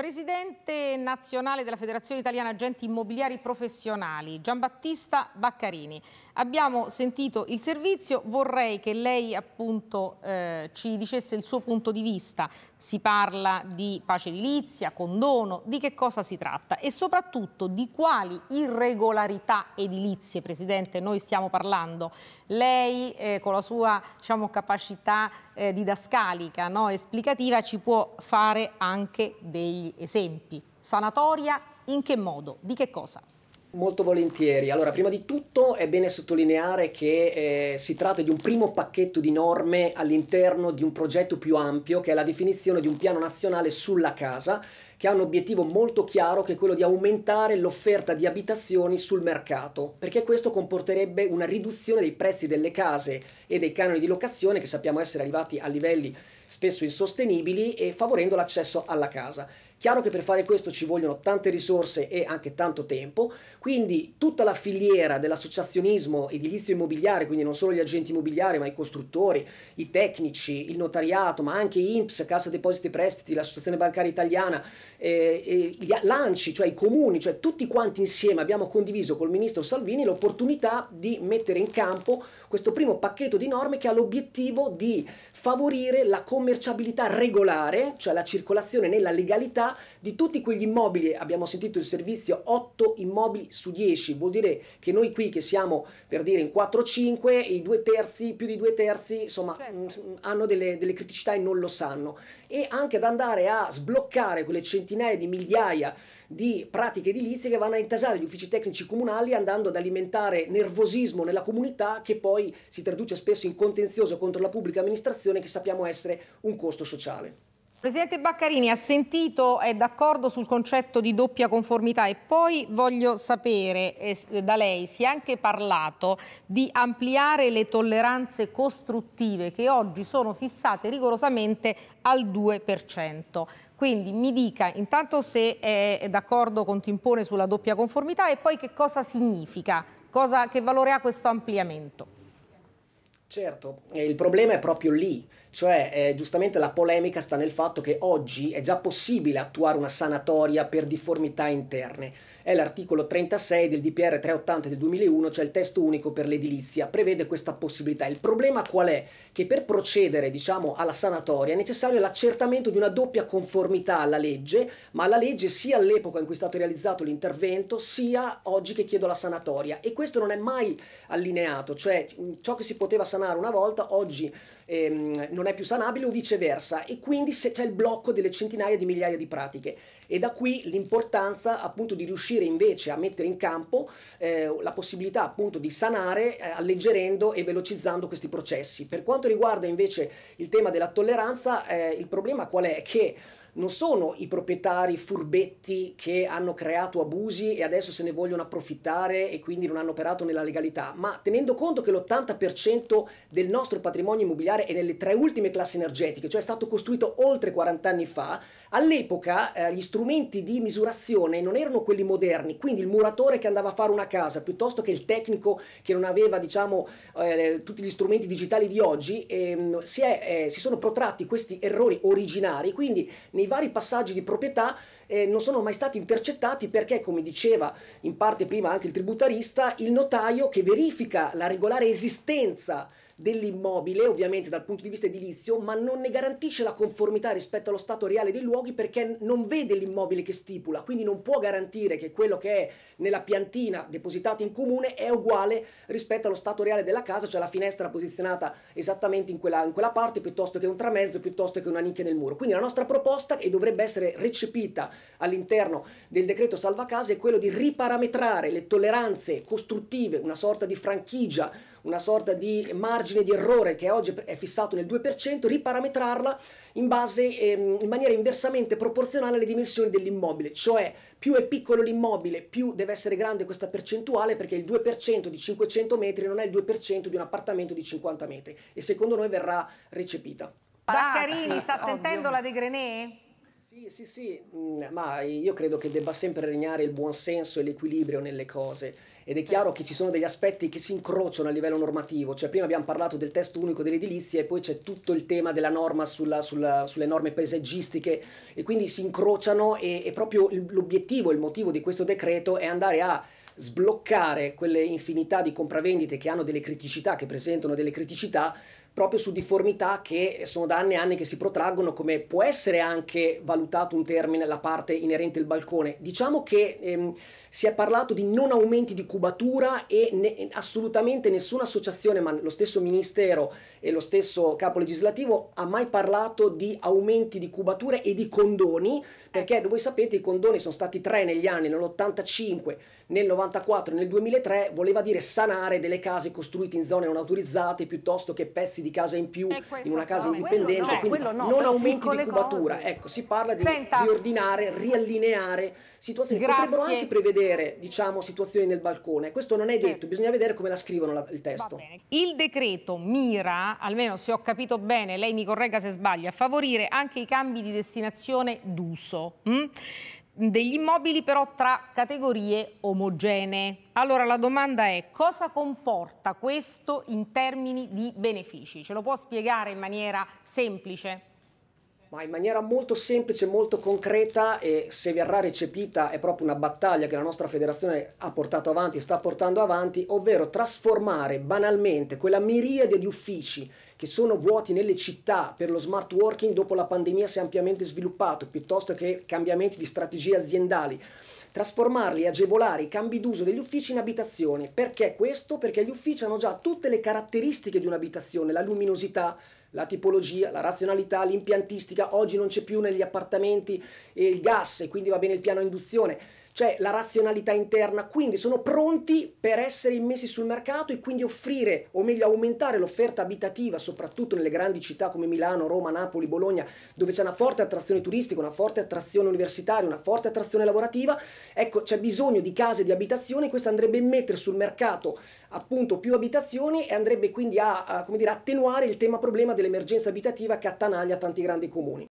Presidente nazionale della Federazione Italiana Agenti Immobiliari Professionali, Giambattista Baccarini. Abbiamo sentito il servizio, vorrei che lei appunto eh, ci dicesse il suo punto di vista si parla di pace edilizia, condono, di che cosa si tratta e soprattutto di quali irregolarità edilizie, Presidente, noi stiamo parlando. Lei eh, con la sua diciamo, capacità eh, didascalica, no, esplicativa, ci può fare anche degli esempi. Sanatoria in che modo? Di che cosa? Molto volentieri. Allora, prima di tutto è bene sottolineare che eh, si tratta di un primo pacchetto di norme all'interno di un progetto più ampio che è la definizione di un piano nazionale sulla casa che ha un obiettivo molto chiaro che è quello di aumentare l'offerta di abitazioni sul mercato, perché questo comporterebbe una riduzione dei prezzi delle case e dei canoni di locazione che sappiamo essere arrivati a livelli spesso insostenibili e favorendo l'accesso alla casa. Chiaro che per fare questo ci vogliono tante risorse e anche tanto tempo, quindi tutta la filiera dell'associazionismo edilizio immobiliare, quindi non solo gli agenti immobiliari ma i costruttori, i tecnici, il notariato, ma anche INPS, Cassa Depositi e Prestiti, l'Associazione Bancaria Italiana, eh, eh, gli, l'ANCI, cioè i comuni, cioè tutti quanti insieme abbiamo condiviso col Ministro Salvini l'opportunità di mettere in campo questo primo pacchetto di norme che ha l'obiettivo di favorire la commerciabilità regolare, cioè la circolazione nella legalità di tutti quegli immobili, abbiamo sentito il servizio 8 immobili su 10, vuol dire che noi qui che siamo per dire in 4-5, i due terzi, più di due terzi, insomma, certo. Mm, mm, hanno delle, delle criticità e non lo sanno. E anche ad andare a sbloccare quelle centinaia di migliaia di pratiche edilizie che vanno a intasare gli uffici tecnici comunali andando ad alimentare nervosismo nella comunità che poi si traduce spesso in contenzioso contro la pubblica amministrazione che sappiamo essere un costo sociale. Presidente Baccarini, ha sentito, è d'accordo sul concetto di doppia conformità e poi voglio sapere eh, da lei, si è anche parlato di ampliare le tolleranze costruttive che oggi sono fissate rigorosamente al 2%. Quindi mi dica intanto se è d'accordo con Timpone sulla doppia conformità e poi che cosa significa, cosa, che valore ha questo ampliamento. Certo, il problema è proprio lì, cioè, eh, giustamente la polemica sta nel fatto che oggi è già possibile attuare una sanatoria per difformità interne. È l'articolo 36 del DPR 380 del 2001, cioè il testo unico per l'edilizia, prevede questa possibilità. Il problema qual è? Che per procedere, diciamo, alla sanatoria è necessario l'accertamento di una doppia conformità alla legge, ma alla legge sia all'epoca in cui è stato realizzato l'intervento, sia oggi che chiedo la sanatoria. E questo non è mai allineato, cioè ciò che si poteva sanare una volta, oggi ehm, non non è più sanabile o viceversa e quindi c'è il blocco delle centinaia di migliaia di pratiche e da qui l'importanza appunto di riuscire invece a mettere in campo eh, la possibilità appunto di sanare eh, alleggerendo e velocizzando questi processi. Per quanto riguarda invece il tema della tolleranza, eh, il problema qual è? Che non sono i proprietari furbetti che hanno creato abusi e adesso se ne vogliono approfittare e quindi non hanno operato nella legalità, ma tenendo conto che l'80% del nostro patrimonio immobiliare è nelle tre ultime classi energetiche, cioè è stato costruito oltre 40 anni fa, all'epoca eh, gli strumenti di misurazione non erano quelli moderni, quindi il muratore che andava a fare una casa piuttosto che il tecnico che non aveva diciamo, eh, tutti gli strumenti digitali di oggi, ehm, si, è, eh, si sono protratti questi errori originari, quindi nei vari passaggi di proprietà eh, non sono mai stati intercettati perché, come diceva in parte prima anche il tributarista, il notaio che verifica la regolare esistenza dell'immobile, ovviamente dal punto di vista edilizio, ma non ne garantisce la conformità rispetto allo stato reale dei luoghi perché non vede l'immobile che stipula, quindi non può garantire che quello che è nella piantina depositata in comune è uguale rispetto allo stato reale della casa, cioè la finestra posizionata esattamente in quella, in quella parte piuttosto che un tramezzo, piuttosto che una nicchia nel muro. Quindi la nostra proposta, che dovrebbe essere recepita all'interno del decreto salva casa, è quella di riparametrare le tolleranze costruttive, una sorta di franchigia, una sorta di margine margine di errore che oggi è fissato nel 2%, riparametrarla in, base, ehm, in maniera inversamente proporzionale alle dimensioni dell'immobile, cioè più è piccolo l'immobile, più deve essere grande questa percentuale perché il 2% di 500 metri non è il 2% di un appartamento di 50 metri e secondo noi verrà recepita. Baccarini sta sentendo la De Grenet? Sì, sì, sì, mm, ma io credo che debba sempre regnare il buonsenso e l'equilibrio nelle cose ed è chiaro che ci sono degli aspetti che si incrociano a livello normativo, cioè prima abbiamo parlato del testo unico dell'edilizia e poi c'è tutto il tema della norma sulla, sulla, sulle norme paesaggistiche e quindi si incrociano e, e proprio l'obiettivo, il motivo di questo decreto è andare a sbloccare quelle infinità di compravendite che hanno delle criticità, che presentano delle criticità, proprio su difformità che sono da anni e anni che si protraggono, come può essere anche valutato un termine la parte inerente al balcone. Diciamo che ehm, si è parlato di non aumenti di cubatura e ne, assolutamente nessuna associazione, ma lo stesso ministero e lo stesso capo legislativo ha mai parlato di aumenti di cubature e di condoni, perché voi sapete i condoni sono stati tre negli anni, nell'85, nel 94 e nel 2003, voleva dire sanare delle case costruite in zone non autorizzate piuttosto che pezzi pezzi di casa in più eh, in una casa indipendente, no, quindi no, non aumenti di cubatura. Cose. Ecco, si parla di Senta. riordinare, riallineare situazioni. Grazie. Potrebbero anche prevedere, diciamo, situazioni nel balcone. Questo non è detto, bisogna vedere come la scrivono la, il testo. Il decreto mira, almeno se ho capito bene, lei mi corregga se sbaglia, a favorire anche i cambi di destinazione d'uso. Mm? degli immobili però tra categorie omogenee. Allora la domanda è cosa comporta questo in termini di benefici? Ce lo può spiegare in maniera semplice? ma in maniera molto semplice, molto concreta e se verrà recepita è proprio una battaglia che la nostra federazione ha portato avanti, sta portando avanti, ovvero trasformare banalmente quella miriade di uffici che sono vuoti nelle città per lo smart working dopo la pandemia si è ampiamente sviluppato, piuttosto che cambiamenti di strategie aziendali trasformarli e agevolare i cambi d'uso degli uffici in abitazioni. Perché questo? Perché gli uffici hanno già tutte le caratteristiche di un'abitazione, la luminosità, la tipologia, la razionalità, l'impiantistica, oggi non c'è più negli appartamenti eh, il gas e quindi va bene il piano induzione c'è la razionalità interna, quindi sono pronti per essere immessi sul mercato e quindi offrire, o meglio aumentare l'offerta abitativa, soprattutto nelle grandi città come Milano, Roma, Napoli, Bologna, dove c'è una forte attrazione turistica, una forte attrazione universitaria, una forte attrazione lavorativa, ecco c'è bisogno di case di abitazione, questo andrebbe a mettere sul mercato appunto più abitazioni e andrebbe quindi a, a dire, attenuare il tema problema dell'emergenza abitativa che attanaglia tanti grandi comuni.